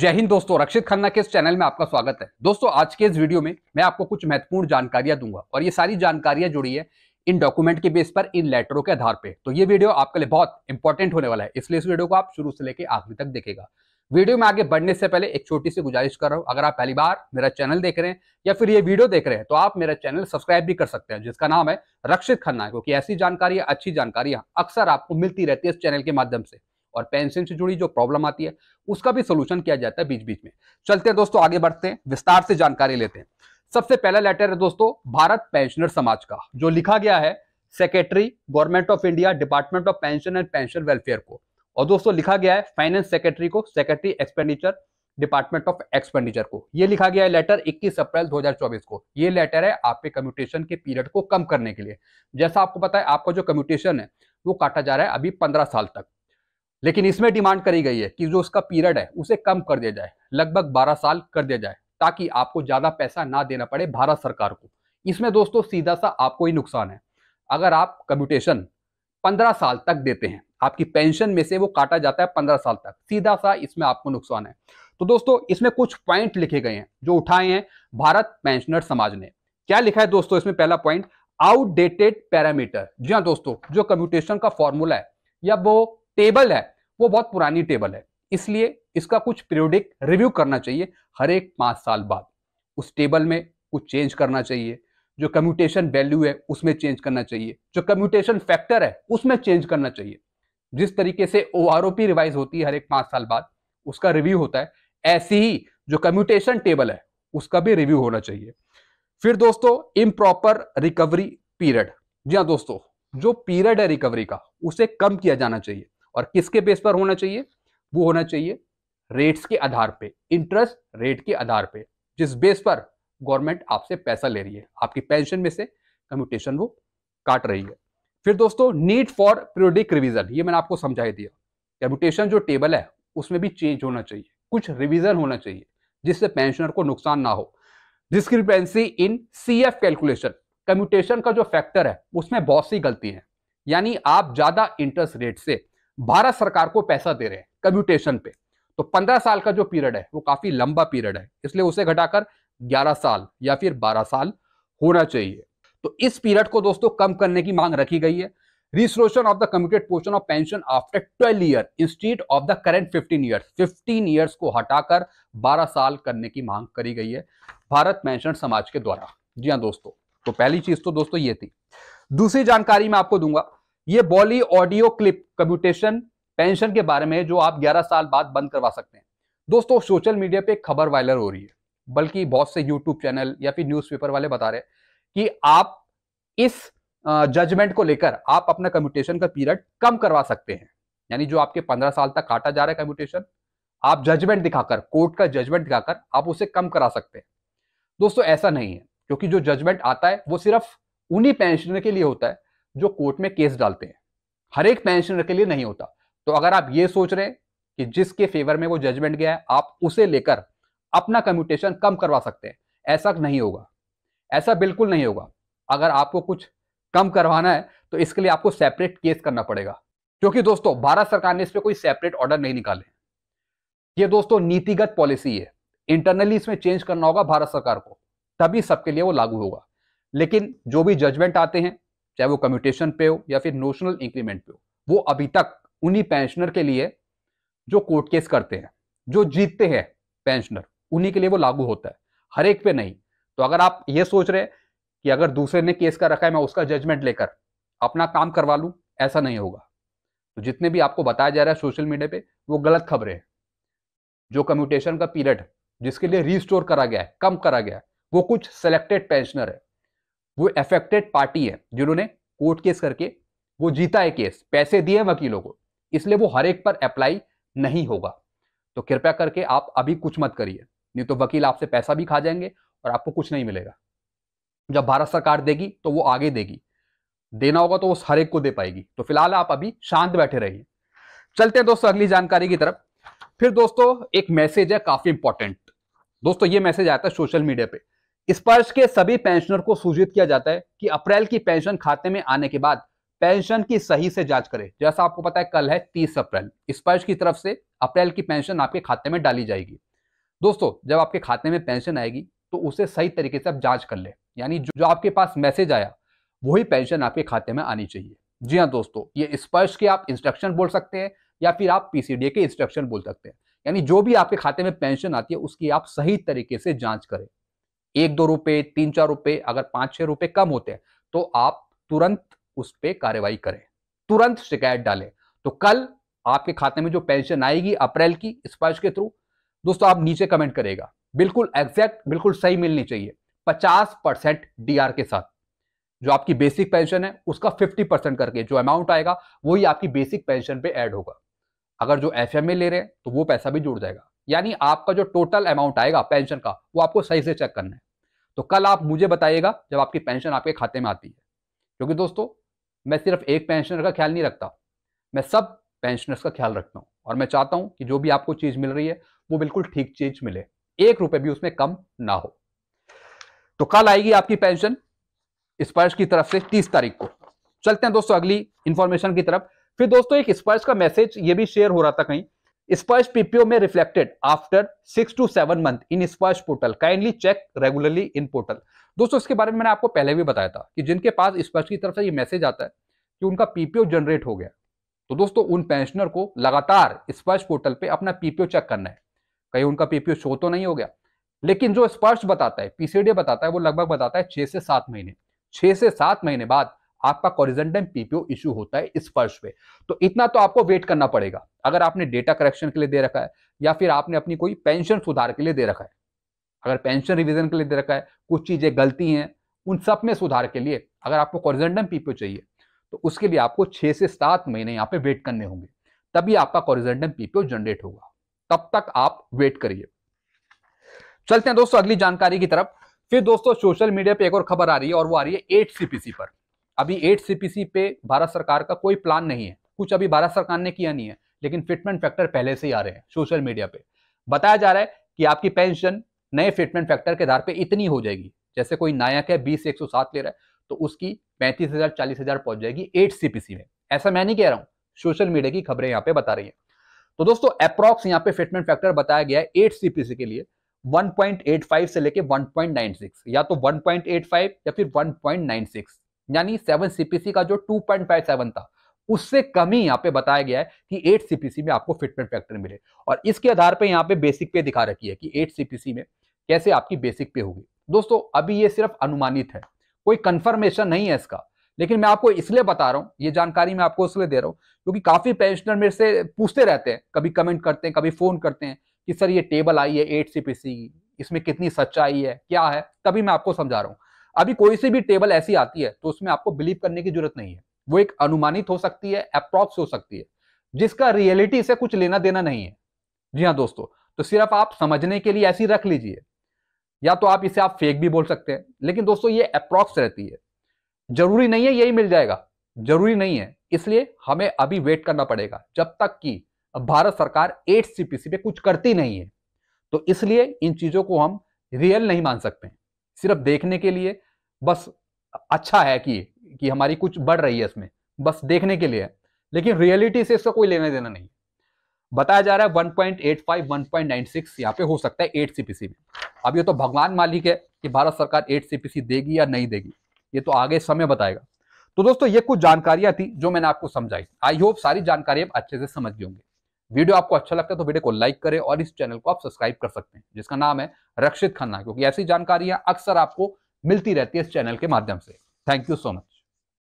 जय हिंद दोस्तों रक्षित खन्ना के इस चैनल में आपका स्वागत है दोस्तों आज के इस वीडियो में मैं आपको कुछ महत्वपूर्ण जानकारियां दूंगा और ये सारी जानकारियां जुड़ी है इन डॉक्यूमेंट के बेस पर इन लेटरों के आधार पे तो ये वीडियो आपके लिए बहुत इंपॉर्टेंट होने वाला है इसलिए इस वीडियो को आप शुरू से लेकर आखिरी तक देखेगा वीडियो में आगे बढ़ने से पहले एक छोटी सी गुजारिश कर रहा हूं अगर आप पहली बार मेरा चैनल देख रहे हैं या फिर ये वीडियो देख रहे हैं तो आप मेरा चैनल सब्सक्राइब भी कर सकते हैं जिसका नाम है रक्षित खन्ना क्योंकि ऐसी जानकारी अच्छी जानकारियां अक्सर आपको मिलती रहती है इस चैनल के माध्यम से और पेंशन से जुड़ी जो प्रॉब्लम आती है उसका भी सोल्यूशन किया जाता है बीच बीच में चलते हैं दोस्तों आगे बढ़ते हैं विस्तार से जानकारी लेते हैं सबसे पहला लेटर है दोस्तों भारत पेंशनर समाज का जो लिखा गया है secretary government of India department of pension and pension welfare को और दोस्तों लिखा गया है फाइनेंस सेक्रेटरी को secretary expenditure department of expenditure को यह लिखा गया है लेटर 21 अप्रैल 2024 को यह लेटर है आपके कम्यूटेशन के पीरियड को कम करने के लिए जैसा आपको पता है आपका जो कम्यूटेशन है वो काटा जा रहा है अभी 15 साल तक लेकिन इसमें डिमांड करी गई है कि जो उसका पीरियड है उसे कम कर दिया जाए लगभग 12 साल कर दिया जाए ताकि आपको ज़्यादा पैसा ना देना पड़े भारत सरकार को इसमें दोस्तों सीधा सा आपको ही नुकसान है अगर आप कम्यूटेशन पंद्रह साल तक देते हैं आपकी पेंशन में से वो काटा जाता है पंद्रह साल तक सीधा सा इसमें आपको नुकसान है तो दोस्तों इसमें कुछ पॉइंट लिखे गए हैं जो उठाए हैं भारत पेंशनर समाज ने क्या लिखा है दोस्तों इसमें पहला पॉइंट आउटडेटेड पैरामीटर जी हाँ दोस्तों जो कम्यूटेशन का फॉर्मूला है या वो टेबल है वो बहुत पुरानी टेबल है इसलिए इसका कुछ पीरियोडिक रिव्यू करना चाहिए हर एक पाँच साल बाद उस टेबल में कुछ चेंज करना चाहिए जो कम्यूटेशन वैल्यू है उसमें चेंज करना चाहिए जो कम्यूटेशन फैक्टर है उसमें चेंज करना चाहिए जिस तरीके से O R O P revise होती है हर एक पाँच साल बाद उसका रिव्यू होता है ऐसी ही जो कम्यूटेशन टेबल है उसका भी रिव्यू होना चाहिए फिर दोस्तों इम प्रॉपर रिकवरी पीरियड जी हाँ दोस्तों जो पीरियड है रिकवरी का उसे कम किया जाना चाहिए और किसके बेस पर होना चाहिए वो होना चाहिए रेट्स के आधार पे इंटरेस्ट रेट के आधार पे जिस बेस पर गवर्नमेंट आपसे पैसा ले रही है आपकी पेंशन में से कम्यूटेशन वो काट रही है फिर दोस्तों नीड फॉर पीरियोडिक रिविजन ये मैंने आपको समझाई दिया कम्यूटेशन जो टेबल है उसमें भी चेंज होना चाहिए कुछ रिविजन होना चाहिए जिससे पेंशनर को नुकसान ना हो discrepancy in C F calculation commutation का जो फैक्टर है उसमें बहुत सी गलती है यानी आप ज़्यादा इंटरेस्ट रेट से भारत सरकार को पैसा दे रहे हैं कम्यूटेशन पे तो पंद्रह साल का जो पीरियड है वो काफी लंबा पीरियड है इसलिए उसे घटाकर ग्यारह साल या फिर बारह साल होना चाहिए तो इस पीरियड को दोस्तों कम करने की मांग रखी गई है resolution of the commuted portion of pension after twelve year instead of the current fifteen year fifteen years को हटाकर बारह साल करने की मांग करी गई है भारत पेंशन समाज के द्वारा जी हाँ दोस्तों तो पहली चीज तो दोस्तों ये थी दूसरी जानकारी मैं आपको दूंगा ये बॉली ऑडियो क्लिप कम्यूटेशन पेंशन के बारे में जो आप 11 साल बाद बंद करवा सकते हैं दोस्तों सोशल मीडिया पे खबर वायरल हो रही है बल्कि बहुत से यूट्यूब चैनल या फिर न्यूज़पेपर वाले बता रहे हैं कि आप इस जजमेंट को लेकर आप अपना कम्यूटेशन का पीरियड कम करवा सकते हैं यानी जो आपके पंद्रह साल तक काटा जा रहा है कम्यूटेशन आप जजमेंट दिखाकर कोर्ट का जजमेंट दिखाकर आप उसे कम करा सकते हैं दोस्तों ऐसा नहीं है क्योंकि जो जजमेंट आता है वो सिर्फ उन्हीं पेंशनर के लिए होता है जो कोर्ट में केस डालते हैं हर एक पेंशनर के लिए नहीं होता तो अगर आप ये सोच रहे हैं कि जिसके फेवर में वो जजमेंट गया है आप उसे लेकर अपना कम्यूटेशन कम करवा सकते हैं ऐसा नहीं होगा ऐसा बिल्कुल नहीं होगा अगर आपको कुछ कम करवाना है तो इसके लिए आपको सेपरेट केस करना पड़ेगा क्योंकि दोस्तों भारत सरकार ने इस पर कोई सेपरेट ऑर्डर नहीं निकाले ये दोस्तों नीतिगत पॉलिसी है इंटरनली इसमें चेंज करना होगा भारत सरकार को तभी सबके लिए वो लागू होगा लेकिन जो भी जजमेंट आते हैं चाहे वो कम्यूटेशन पे हो या फिर नोशनल इंक्रीमेंट पे हो वो अभी तक उन्हीं पेंशनर के लिए जो कोर्ट केस करते हैं जो जीतते हैं पेंशनर उन्हीं के लिए वो लागू होता है हर एक पे नहीं तो अगर आप ये सोच रहे कि अगर दूसरे ने केस कर रखा है मैं उसका जजमेंट लेकर अपना काम करवा लूँ ऐसा नहीं होगा तो जितने भी आपको बताया जा रहा है सोशल मीडिया पे वो गलत खबरें हैं जो कम्यूटेशन का पीरियड जिसके लिए रिस्टोर करा गया है कम करा गया है वो कुछ सेलेक्टेड पेंशनर है वो एफेक्टेड पार्टी है जिन्होंने कोर्ट केस करके वो जीता है केस पैसे दिए वकीलों को इसलिए वो हर एक पर अप्लाई नहीं होगा तो कृपया करके आप अभी कुछ मत करिए नहीं तो वकील आपसे पैसा भी खा जाएंगे और आपको कुछ नहीं मिलेगा जब भारत सरकार देगी तो वो आगे देगी देना होगा तो वो हर एक को दे पाएगी तो फिलहाल आप अभी शांत बैठे रहिए चलते हैं दोस्तों अगली जानकारी की तरफ फिर दोस्तों एक मैसेज है काफी इंपॉर्टेंट दोस्तों ये मैसेज आता है सोशल मीडिया पर स्पर्श के सभी पेंशनर को सूचित किया जाता है कि अप्रैल की पेंशन खाते में आने के बाद पेंशन की सही से जांच करें जैसा आपको पता है कल है तीस अप्रैल स्पर्श की तरफ से अप्रैल की पेंशन आपके खाते में डाली जाएगी दोस्तों जब आपके खाते में पेंशन आएगी तो उसे सही तरीके से आप जांच कर ले यानी जो आपके पास मैसेज आया वही पेंशन आपके खाते में आनी चाहिए जी हाँ दोस्तों ये स्पर्श के आप इंस्ट्रक्शन बोल सकते हैं या फिर आप पीसीडीए के इंस्ट्रक्शन बोल सकते हैं यानी जो भी आपके खाते में पेंशन आती है उसकी आप सही तरीके से जांच करें एक दो रुपए तीन चार रुपए अगर पांच छह रुपए कम होते हैं तो आप तुरंत उस पर कार्रवाई करें तुरंत शिकायत डालें तो कल आपके खाते में जो पेंशन आएगी अप्रैल की स्पर्श के थ्रू दोस्तों आप नीचे कमेंट करेगा बिल्कुल एग्जैक्ट बिल्कुल सही मिलनी चाहिए 50 परसेंट डीआर के साथ जो आपकी बेसिक पेंशन है उसका 50 परसेंट करके जो अमाउंट आएगा वही आपकी बेसिक पेंशन पे ऐड होगा अगर जो एफ ले रहे हैं तो वो पैसा भी जुड़ जाएगा यानी आपका जो टोटल अमाउंट आएगा पेंशन का वो आपको सही से चेक करना है तो कल आप मुझे बताइएगा जब आपकी पेंशन आपके खाते में आती है क्योंकि दोस्तों मैं सिर्फ एक पेंशनर का ख्याल नहीं रखता मैं सब पेंशनर्स का ख्याल रखता हूँ और मैं चाहता हूँ कि जो भी आपको चीज़ मिल रही है वो बिल्कुल ठीक चीज़ मिले एक रुपये भी उसमें कम ना हो तो कल आएगी आपकी पेंशन स्पर्श की तरफ से तीस तारीख को चलते हैं दोस्तों अगली इंफॉर्मेशन की तरफ फिर दोस्तों एक स्पर्श का मैसेज ये भी शेयर हो रहा था कहीं स्पर्श पीपीओ में reflected after six to seven month in Sparsh portal kindly check regularly in portal दोस्तों इसके बारे में मैंने आपको पहले भी बताया था कि जिनके पास स्पर्श की तरफ से ये मैसेज आता है कि उनका पीपीओ जनरेट हो गया तो दोस्तों उन पेंशनर को लगातार स्पर्श पोर्टल पे अपना पीपीओ चेक करना है कहीं उनका पीपीओ शो तो नहीं हो गया लेकिन जो स्पर्श बताता है पीसीडी बताता है वो लगभग बताता है छह से सात महीने छह से सात महीने बाद आपका कॉरिजेंटम पीपीओ इश्यू होता है इस फर्श पे तो इतना तो आपको वेट करना पड़ेगा अगर आपने डेटा करेक्शन के लिए दे रखा है या फिर आपने अपनी कोई पेंशन सुधार के लिए दे रखा है अगर पेंशन रिविजन के लिए दे रखा है कुछ चीज़ें गलती हैं उन सब में सुधार के लिए अगर आपको कॉरिजेंटम पीपीओ चाहिए तो उसके लिए आपको छह से सात महीने यहाँ पे वेट करने होंगे तभी आपका कॉरिजेंटम पीपीओ जनरेट होगा तब तक आप वेट करिए चलते हैं दोस्तों अगली जानकारी की तरफ फिर दोस्तों सोशल मीडिया पे एक और खबर आ रही है और वो आ रही है एट सीपीसी पर अभी एट सीपीसी पे भारत सरकार का कोई प्लान नहीं है कुछ अभी भारत सरकार ने किया नहीं है लेकिन फिटमेंट फैक्टर पहले से ही आ रहे हैं सोशल मीडिया पे बताया जा रहा है कि आपकी पेंशन नए फिटमेंट फैक्टर के आधार पे इतनी हो जाएगी जैसे कोई नायक है बीस एक सौ सात ले रहा है तो उसकी पैंतीस हजार चालीस हजार पहुंच जाएगी एट सीपीसी में ऐसा मैं नहीं कह रहा हूँ सोशल मीडिया की खबरें यहाँ पे बता रही है तो दोस्तों अप्रॉक्स यहाँ पे फिटमेंट फैक्टर बताया गया है एट सीपीसी के लिए 1.85 से लेके 1.96 या तो 1.85 या फिर 1.96 यानी सेवन सीपीसी का जो सेवन था उससे कम ही यहाँ पे बताया गया है कि एट सीपीसी में आपको फिटमेंट फैक्टर मिले और इसके आधार पर यहाँ पे बेसिक पे दिखा रखी है कि एट सीपीसी में कैसे आपकी बेसिक पे होगी दोस्तों अभी ये सिर्फ अनुमानित है कोई कंफर्मेशन नहीं है इसका लेकिन मैं आपको इसलिए बता रहा हूँ ये जानकारी मैं आपको इसलिए दे रहा हूँ क्योंकि काफी पेंशनर मेरे से पूछते रहते हैं कभी कमेंट करते हैं कभी फोन करते हैं कि सर ये टेबल आई है एट सीपीसी की इसमें कितनी सच्चाई है क्या है तभी मैं आपको समझा रहा हूँ अभी कोई सी भी टेबल ऐसी आती है तो उसमें आपको बिलीव करने की जरूरत नहीं है वो एक अनुमानित हो सकती है अप्रॉक्स हो सकती है जिसका रियलिटी से कुछ लेना देना नहीं है जी हाँ दोस्तों तो सिर्फ आप समझने के लिए ऐसी रख लीजिए या तो आप इसे आप फेक भी बोल सकते हैं लेकिन दोस्तों ये अप्रॉक्स रहती है जरूरी नहीं है यही मिल जाएगा जरूरी नहीं है इसलिए हमें अभी वेट करना पड़ेगा जब तक कि भारत सरकार एट सीपीसी पे कुछ करती नहीं है तो इसलिए इन चीज़ों को हम रियल नहीं मान सकते सिर्फ देखने के लिए बस अच्छा है कि कि हमारी कुछ बढ़ रही है इसमें बस देखने के लिए लेकिन रियलिटी से इसका कोई लेना देना नहीं बताया जा रहा है 1.85 1.96 यहाँ पे हो सकता है एट सीपीसी में अब ये तो भगवान मालिक है कि भारत सरकार एट सीपीसी देगी या नहीं देगी ये तो आगे समय बताएगा तो दोस्तों ये कुछ जानकारियां थी जो मैंने आपको समझाई आई होप सारी जानकारी आप अच्छे से समझ गए वीडियो आपको अच्छा लगता है तो वीडियो को लाइक करें और इस चैनल को आप सब्सक्राइब कर सकते हैं जिसका नाम है रक्षित खन्ना क्योंकि ऐसी जानकारियां अक्सर आपको मिलती रहती है इस चैनल के माध्यम से थैंक यू सो मच